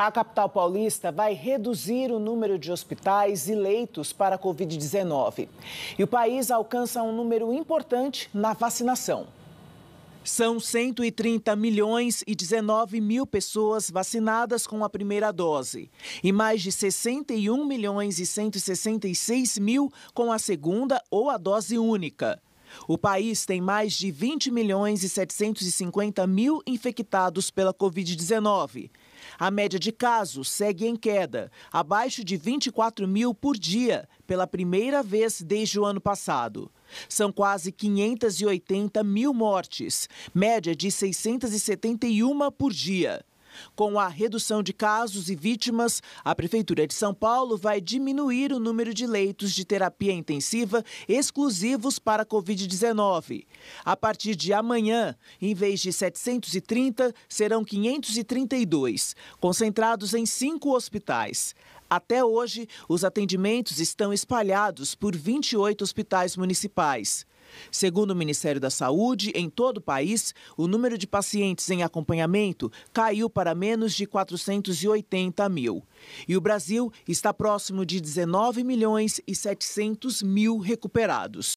A capital paulista vai reduzir o número de hospitais e leitos para a Covid-19. E o país alcança um número importante na vacinação. São 130 milhões e 19 mil pessoas vacinadas com a primeira dose e mais de 61 milhões e 166 mil com a segunda ou a dose única. O país tem mais de 20 milhões e 750 mil infectados pela Covid-19. A média de casos segue em queda, abaixo de 24 mil por dia, pela primeira vez desde o ano passado. São quase 580 mil mortes, média de 671 por dia. Com a redução de casos e vítimas, a Prefeitura de São Paulo vai diminuir o número de leitos de terapia intensiva exclusivos para a Covid-19. A partir de amanhã, em vez de 730, serão 532, concentrados em cinco hospitais. Até hoje, os atendimentos estão espalhados por 28 hospitais municipais. Segundo o Ministério da Saúde, em todo o país, o número de pacientes em acompanhamento caiu para menos de 480 mil. E o Brasil está próximo de 19 milhões e 700 mil recuperados.